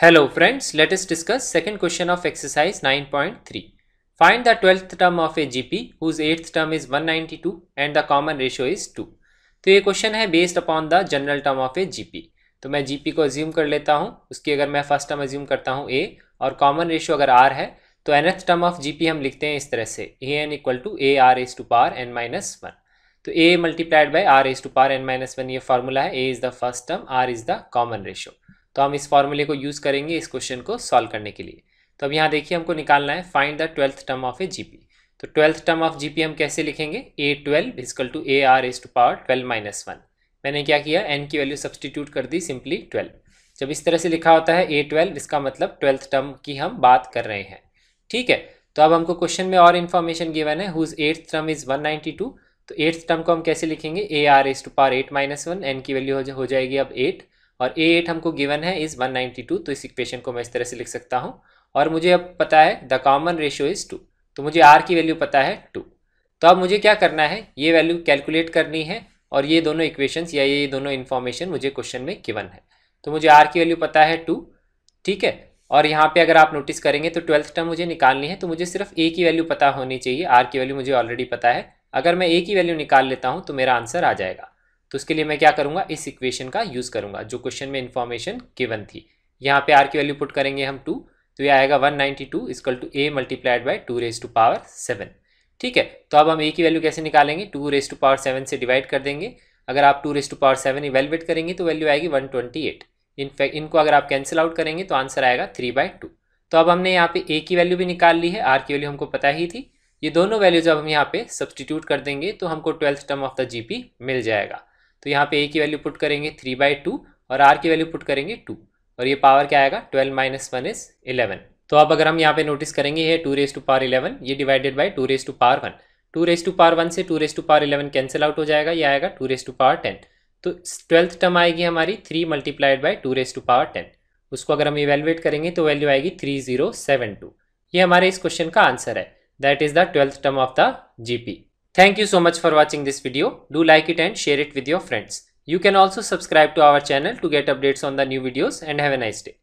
Hello friends, let us discuss second question of exercise 9.3. Find the 12th term of a GP whose 8th term is 192 and the common ratio is 2. तो ये question है based upon the general term of A GP तो मैं GP को assume कर लेता हूँ उसकी अगर मैं फर्स्ट टर्म अज्यूम करता हूँ ए और कॉमन रेशियो अगर आर है तो एनथ टर्म ऑफ जीपी हम लिखते हैं इस तरह से A N equal to A R raise to power N minus one तो A multiplied by R raise to power N minus one ये फार्मूला है A is the first term R is the common ratio तो हम इस फॉर्मूले को use करेंगे इस क्वेश्चन को सॉल्व करने के लिए तो अब यहाँ देखिए हमको निकालना है find the twelfth term of A G तो ट्वेल्थ टर्म ऑफ जी हम कैसे लिखेंगे A twelve equal to A R raise to power twelve minus one मैंने क्या किया एन की वैल्यू सब्सटीट्यूट कर दी सिंपली ट्वेल्व जब इस तरह से लिखा होता है ए ट्वेल्व इसका मतलब ट्वेल्थ टर्म की हम बात कर रहे हैं ठीक है तो अब हमको क्वेश्चन में और इन्फॉर्मेशन गिवन है whose eighth term is one ninety two तो एट्थ टर्म को हम कैसे लिखेंगे A R raise to power eight minus one N की वैल्यू हो जाएगी अब एट और ए एट हमको गिवन है इज़ 192 तो इस इक्वेशन को मैं इस तरह से लिख सकता हूँ और मुझे अब पता है the common ratio is two तो मुझे आर की वैल्यू पता है टू तो अब मुझे क्या करना है ये वैल्यू कैलकुलेट करनी है और ये दोनों इक्वेशंस या ये दोनों इन्फॉर्मेशन मुझे क्वेश्चन में गिवन है तो मुझे आर की वैल्यू पता है टू ठीक है और यहाँ पे अगर आप नोटिस करेंगे तो ट्वेल्थ टर्म मुझे निकालनी है तो मुझे सिर्फ ए की वैल्यू पता होनी चाहिए आर की वैल्यू मुझे ऑलरेडी पता है अगर मैं ए की वैल्यू निकाल लेता हूँ तो मेरा आंसर आ जाएगा तो उसके लिए मैं क्या करूँगा इस इक्वेशन का यूज़ करूँगा जो क्वेश्चन में इन्फॉर्मेशन गिवन थी यहाँ पे आर की वैल्यू पुट करेंगे हम टू तो ये आएगा one ninety two equal to A multiplied by two raise to power seven ठीक है तो अब हम ए की वैल्यू कैसे निकालेंगे two raise to power seven से डिवाइड कर देंगे अगर आप two raise to power seven evaluate करेंगे तो वैल्यू आएगी वन ट्वेंटी एट फैक्ट इनको अगर आप कैंसिल आउट करेंगे तो आंसर आएगा थ्री बाई टू तो अब हमने यहाँ पे ए की वैल्यू भी निकाल ली है आर की वैल्यू हमको पता ही थी ये दोनों वैल्यू जब हम यहाँ पे सब्सटीट्यूट कर देंगे तो हमको twelfth term of the P मिल जाएगा तो यहाँ पे ए की वैल्यू पुट करेंगे थ्री बाई टू और आर की वैल्यू पुट करेंगे टू और ये पावर क्या आएगा twelve minus one is eleven तो अब अगर हम यहाँ पे नोटिस करेंगे ये two raise to power eleven ये divided by two raise to power one two raise to power one से two raise to power eleven cancel out हो जाएगा ये आएगा two raise to power ten तो ट्वेल्थ टर्म आएगी हमारी three multiplied by two raise to power ten उसको अगर हम इवेलुएट करेंगे तो वैल्यू आएगी थ्री जीरो सेवन टू ये हमारे इस क्वेश्चन का आंसर है that is the twelfth term of the G P Thank you so much for watching this video. Do like it and share it with your friends. You can also subscribe to our channel to get updates on the new videos and have a nice day.